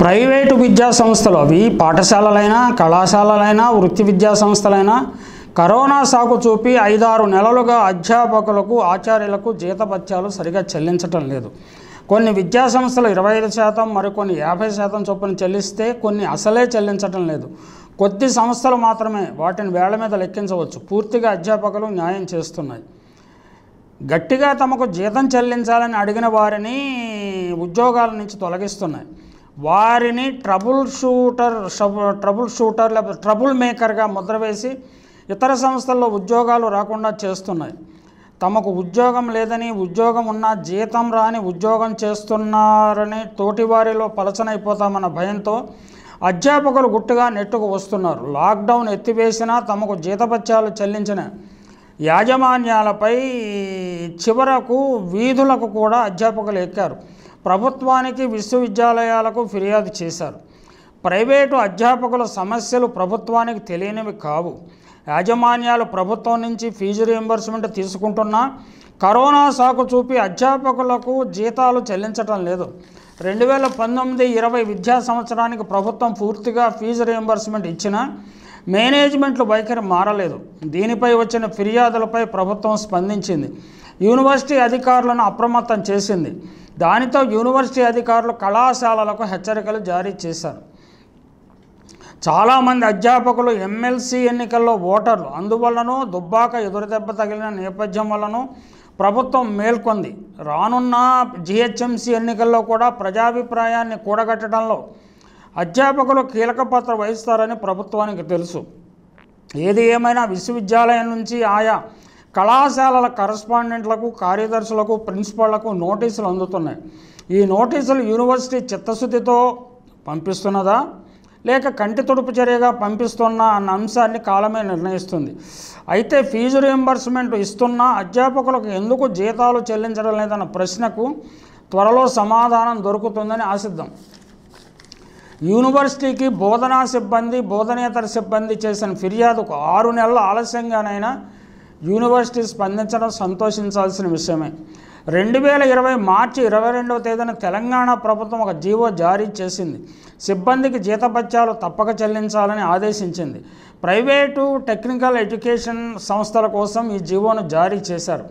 private విద్యా సంస్థలు అవి పాఠశాలలైనా కళాశాలలైనా వృత్తి విద్యా సంస్థలైనా కరోనా సాకు చూపి ఐదారు నెలలుగా అధ్యాపకులకు ఆచార్యులకు జీతపత్యాలు సరిగా చెల్లించటం లేదు కొన్ని విద్యా సంస్థలు ఇరవై ఐదు శాతం మరికొన్ని యాభై శాతం చొప్పున చెల్లిస్తే కొన్ని అసలే చెల్లించటం లేదు కొద్ది సంస్థలు మాత్రమే వాటిని వేళ మీద లెక్కించవచ్చు పూర్తిగా అధ్యాపకులు న్యాయం చేస్తున్నాయి గట్టిగా తమకు జీతం చెల్లించాలని అడిగిన వారిని ఉద్యోగాల నుంచి తొలగిస్తున్నాయి వారిని ట్రబుల్ షూటర్ ట్రబుల్ షూటర్ లేకపోతే ట్రబుల్ మేకర్గా ముద్ర వేసి ఇతర సంస్థల్లో ఉద్యోగాలు రాకుండా చేస్తున్నాయి తమకు ఉద్యోగం లేదని ఉద్యోగం ఉన్నా జీతం రాని ఉద్యోగం చేస్తున్నారని తోటివారిలో పలచనైపోతామన్న భయంతో అధ్యాపకులు గుట్టుగా నెట్టుకు వస్తున్నారు లాక్డౌన్ ఎత్తివేసినా తమకు జీతపత్యాలు చెల్లించిన యాజమాన్యాలపై చివరకు వీధులకు కూడా అధ్యాపకులు ఎక్కారు ప్రభుత్వానికి విశ్వవిద్యాలయాలకు ఫిర్యాదు చేశారు ప్రైవేటు అధ్యాపకుల సమస్యలు ప్రభుత్వానికి తెలియనివి కావు యాజమాన్యాలు ప్రభుత్వం నుంచి ఫీజు రియంబర్స్మెంట్ తీసుకుంటున్నా కరోనా సాకు చూపి అధ్యాపకులకు జీతాలు చెల్లించటం లేదు రెండు వేల పంతొమ్మిది ఇరవై విద్యా సంవత్సరానికి ప్రభుత్వం పూర్తిగా ఫీజు రియంబర్స్మెంట్ ఇచ్చిన మేనేజ్మెంట్లు వైఖరి మారలేదు దీనిపై వచ్చిన ఫిర్యాదులపై ప్రభుత్వం స్పందించింది యూనివర్సిటీ అధికారులను అప్రమత్తం చేసింది దానితో యూనివర్సిటీ అధికారులు కళాశాలలకు హెచ్చరికలు జారీ చేశారు చాలామంది అధ్యాపకులు ఎమ్మెల్సీ ఎన్నికల్లో ఓటర్లు అందువల్లనూ దుబ్బాక ఎదురుదెబ్బ తగిలిన నేపథ్యం వల్లనూ ప్రభుత్వం మేల్కొంది రానున్న జిహెచ్ఎంసీ ఎన్నికల్లో కూడా ప్రజాభిప్రాయాన్ని కూడగట్టడంలో అధ్యాపకులు కీలక పాత్ర వహిస్తారని ప్రభుత్వానికి తెలుసు ఏది ఏమైనా విశ్వవిద్యాలయం నుంచి ఆయా కళాశాలల కరస్పాండెంట్లకు కార్యదర్శులకు ప్రిన్సిపాళ్లకు నోటీసులు అందుతున్నాయి ఈ నోటీసులు యూనివర్సిటీ చిత్తశుద్ధితో పంపిస్తున్నదా లేక కంటి తుడుపు చర్యగా పంపిస్తున్న అన్న అంశాన్ని కాలమే నిర్ణయిస్తుంది అయితే ఫీజు రియంబర్స్మెంట్ ఇస్తున్నా అధ్యాపకులకు ఎందుకు జీతాలు చెల్లించడం లేదన్న ప్రశ్నకు త్వరలో సమాధానం దొరుకుతుందని ఆశిద్దాం యూనివర్సిటీకి బోధనా సిబ్బంది బోధనేతర సిబ్బంది చేసిన ఫిర్యాదుకు ఆరు నెలల ఆలస్యంగానైనా యూనివర్సిటీ స్పందించడం సంతోషించాల్సిన విషయమే రెండు వేల ఇరవై మార్చి ఇరవై రెండవ తేదీన తెలంగాణ ప్రభుత్వం ఒక జీవో జారీ చేసింది సిబ్బందికి జీతపత్యాలు తప్పక చెల్లించాలని ఆదేశించింది ప్రైవేటు టెక్నికల్ ఎడ్యుకేషన్ సంస్థల కోసం ఈ జీవోను జారీ చేశారు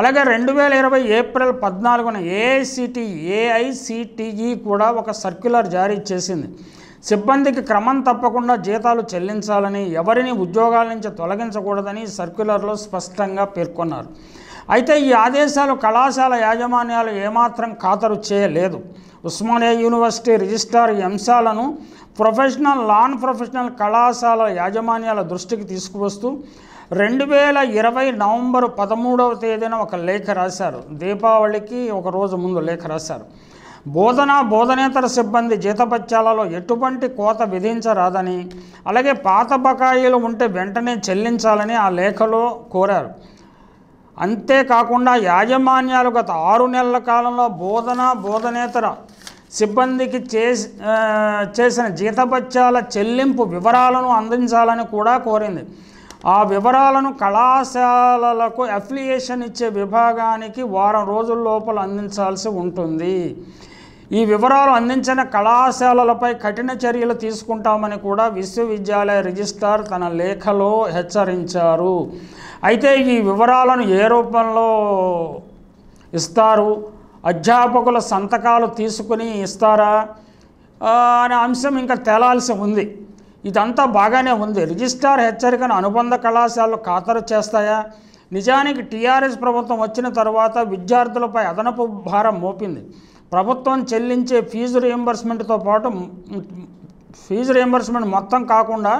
అలాగే రెండు వేల ఇరవై ఏప్రిల్ పద్నాలుగున ఏఐసిటి ఏఐసిటిఈ కూడా ఒక సర్క్యులర్ జారీ చేసింది సిబ్బందికి క్రమం తప్పకుండా జీతాలు చెల్లించాలని ఎవరిని ఉద్యోగాల నుంచి తొలగించకూడదని సర్క్యులర్లో స్పష్టంగా పేర్కొన్నారు అయితే ఈ ఆదేశాలు కళాశాల యాజమాన్యాలు ఏమాత్రం ఖాతరు చేయలేదు ఉస్మానియా యూనివర్సిటీ రిజిస్ట్రార్ అంశాలను ప్రొఫెషనల్ నాన్ ప్రొఫెషనల్ కళాశాల యాజమాన్యాల దృష్టికి తీసుకువస్తూ రెండు వేల ఇరవై నవంబర్ పదమూడవ తేదీన ఒక లేఖ రాశారు దీపావళికి ఒక రోజు ముందు లేఖ రాశారు బోధన బోధనేతర సిబ్బంది జీతపత్యాలలో ఎటువంటి కోత విధించరాదని అలాగే పాత బకాయిలు ఉంటే వెంటనే చెల్లించాలని ఆ లేఖలో కోరారు అంతేకాకుండా యాజమాన్యాలు గత ఆరు నెలల కాలంలో బోధన బోధనేతర సిబ్బందికి చేసి చేసిన జీతపత్యాల చెల్లింపు వివరాలను అందించాలని కూడా కోరింది ఆ వివరాలను కళాశాలలకు అఫిలియేషన్ ఇచ్చే విభాగానికి వారం రోజుల లోపల అందించాల్సి ఉంటుంది ఈ వివరాలు అందించిన కళాశాలలపై కఠిన చర్యలు తీసుకుంటామని కూడా విశ్వవిద్యాలయ రిజిస్ట్రార్ తన లేఖలో హెచ్చరించారు అయితే ఈ వివరాలను ఏ రూపంలో ఇస్తారు అధ్యాపకుల సంతకాలు తీసుకుని ఇస్తారా అనే అంశం ఇంకా తేలాల్సి ఉంది ఇదంతా బాగానే ఉంది రిజిస్ట్రార్ హెచ్చరికను అనుబంధ కళాశాలలు ఖాతరు చేస్తాయా నిజానికి టీఆర్ఎస్ ప్రభుత్వం వచ్చిన తర్వాత విద్యార్థులపై అదనపు భారం మోపింది ప్రభుత్వం చెల్లించే ఫీజు రియంబర్స్మెంట్తో పాటు ఫీజు రియంబర్స్మెంట్ మొత్తం కాకుండా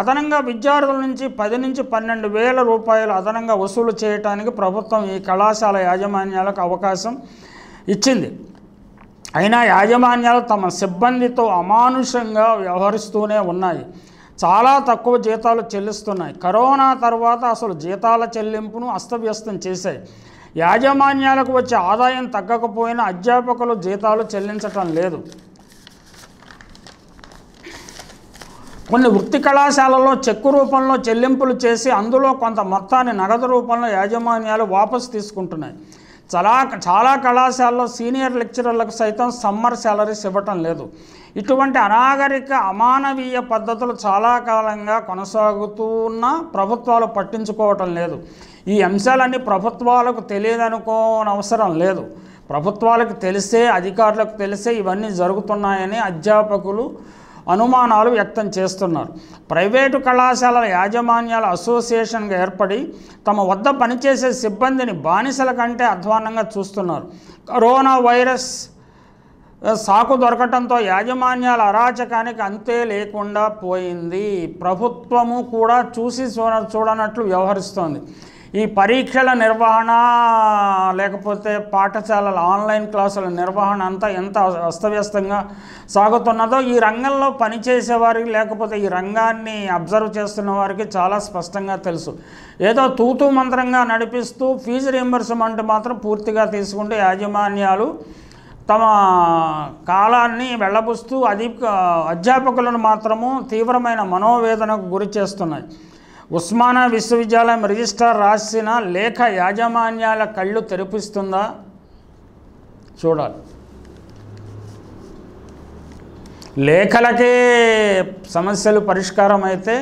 అదనంగా విద్యార్థుల నుంచి పది నుంచి పన్నెండు వేల రూపాయలు అదనంగా వసూలు చేయటానికి ప్రభుత్వం ఈ కళాశాల యాజమాన్యాలకు అవకాశం ఇచ్చింది అయినా యాజమాన్యాలు తమ సిబ్బందితో అమానుషంగా వ్యవహరిస్తూనే ఉన్నాయి చాలా తక్కువ జీతాలు చెల్లిస్తున్నాయి కరోనా తర్వాత అసలు జీతాల చెల్లింపును అస్తవ్యస్తం చేశాయి యాజమాన్యాలకు వచ్చే ఆదాయం తగ్గకపోయినా అధ్యాపకులు జీతాలు చెల్లించటం లేదు కొన్ని వృత్తి కళాశాలలో చెక్కు రూపంలో చెల్లింపులు చేసి అందులో కొంత మొత్తాన్ని నగదు రూపంలో యాజమాన్యాలు వాపసు తీసుకుంటున్నాయి చాలా చాలా కళాశాలలో సీనియర్ లెక్చరర్లకు సైతం సమ్మర్ శాలరీస్ ఇవ్వటం లేదు ఇటువంటి అనాగరిక అమానవీయ పద్ధతులు చాలా కాలంగా కొనసాగుతూ ఉన్న ప్రభుత్వాలు పట్టించుకోవటం లేదు ఈ అంశాలన్నీ ప్రభుత్వాలకు తెలియదనుకోని అవసరం లేదు ప్రభుత్వాలకు తెలిసే అధికారులకు తెలిసే ఇవన్నీ జరుగుతున్నాయని అధ్యాపకులు అనుమానాలు వ్యక్తం చేస్తున్నారు ప్రైవేటు కళాశాలల యాజమాన్యాల అసోసియేషన్గా ఏర్పడి తమ వద్ద పనిచేసే సిబ్బందిని బానిసల కంటే అధ్వానంగా చూస్తున్నారు కరోనా వైరస్ సాకు దొరకటంతో యాజమాన్యాల అరాచకానికి అంతే లేకుండా పోయింది ప్రభుత్వము కూడా చూసి చూడ చూడనట్లు వ్యవహరిస్తోంది ఈ పరీక్షల నిర్వహణ లేకపోతే పాఠశాలల ఆన్లైన్ క్లాసుల నిర్వహణ అంతా ఎంత అస్తవ్యస్తంగా సాగుతున్నదో ఈ రంగంలో పనిచేసే వారికి లేకపోతే ఈ రంగాన్ని అబ్జర్వ్ చేస్తున్న వారికి చాలా స్పష్టంగా తెలుసు ఏదో తూతూ మంత్రంగా నడిపిస్తూ ఫీజు రీంబర్స్మెంట్ మాత్రం పూర్తిగా తీసుకుంటే యాజమాన్యాలు తమ కాలాన్ని వెళ్ళబుస్తూ అధి అధ్యాపకులను మాత్రము తీవ్రమైన మనోవేదనకు గురి చేస్తున్నాయి ఉస్మానా విశ్వవిద్యాలయం రిజిస్ట్రార్ రాసిన లేఖ యాజమాన్యాల కళ్ళు తెరిపిస్తుందా చూడాలి లేఖలకే సమస్యలు పరిష్కారం అయితే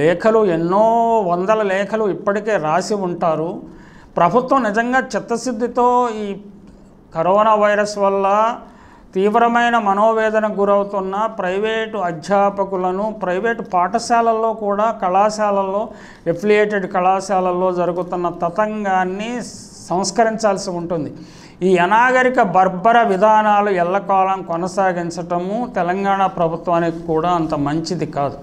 లేఖలు ఎన్నో వందల లేఖలు ఇప్పటికే రాసి ఉంటారు ప్రభుత్వం నిజంగా చిత్తశుద్ధితో ఈ కరోనా వైరస్ వల్ల తీవ్రమైన మనోవేదనకు గురవుతున్న ప్రైవేటు అధ్యాపకులను ప్రైవేటు పాఠశాలల్లో కూడా కళాశాలల్లో ఎఫిలియేటెడ్ కళాశాలల్లో జరుగుతున్న తతంగాన్ని సంస్కరించాల్సి ఉంటుంది ఈ అనాగరిక బర్బర విధానాలు ఎల్లకాలం కొనసాగించటము తెలంగాణ ప్రభుత్వానికి కూడా అంత మంచిది కాదు